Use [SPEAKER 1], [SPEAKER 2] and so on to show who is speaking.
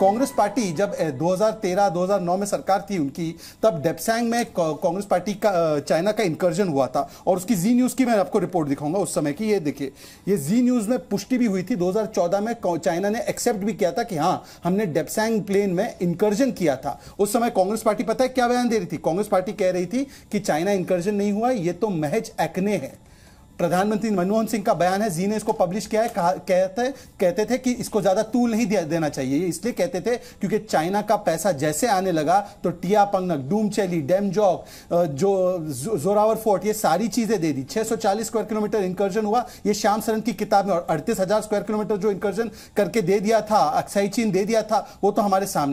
[SPEAKER 1] Congress party जब 2013-2009 में सरकार थी उनकी तब डेपसैंग में कांग्रेस पार्टी का चाइना का इंकर्जन हुआ था और उसकी जी न्यूज़ की मैं आपको रिपोर्ट दिखाऊंगा उस समय की ये देखिए ये जी न्यूज़ में पुष्टि भी हुई थी 2014 में चाइना ने एक्सेप्ट भी किया था कि हाँ हमने डेपसैंग प्लेन में इंकर्जन किया था उस समय कांग्रेस पार्टी पता है क्या बयान दे रही थी कांग्रेस पार्टी कह रही थी कि चाइना इंकर्जन नहीं हुआ ये तो महज एक्ने हैं प्रधानमंत्री मनमोहन सिंह का बयान है जी ने इसको पब्लिश किया है कहते कहते थे कि इसको ज़्यादा तूल नहीं दिया देना चाहिए इसलिए कहते थे क्योंकि चाइना का पैसा जैसे आने लगा तो टिया पंगनक डूमचेली डेमजॉक जो जोरावर फोर्ट ये सारी चीज़ें दे दी 640 स्क्वायर किलोमीटर इंकर्जन हुआ ये श्याम सरन की किताब में और अड़तीस स्क्वायर किलोमीटर जो इंकर्जन करके दे दिया था अक्साई चीन दे दिया था वो तो हमारे सामने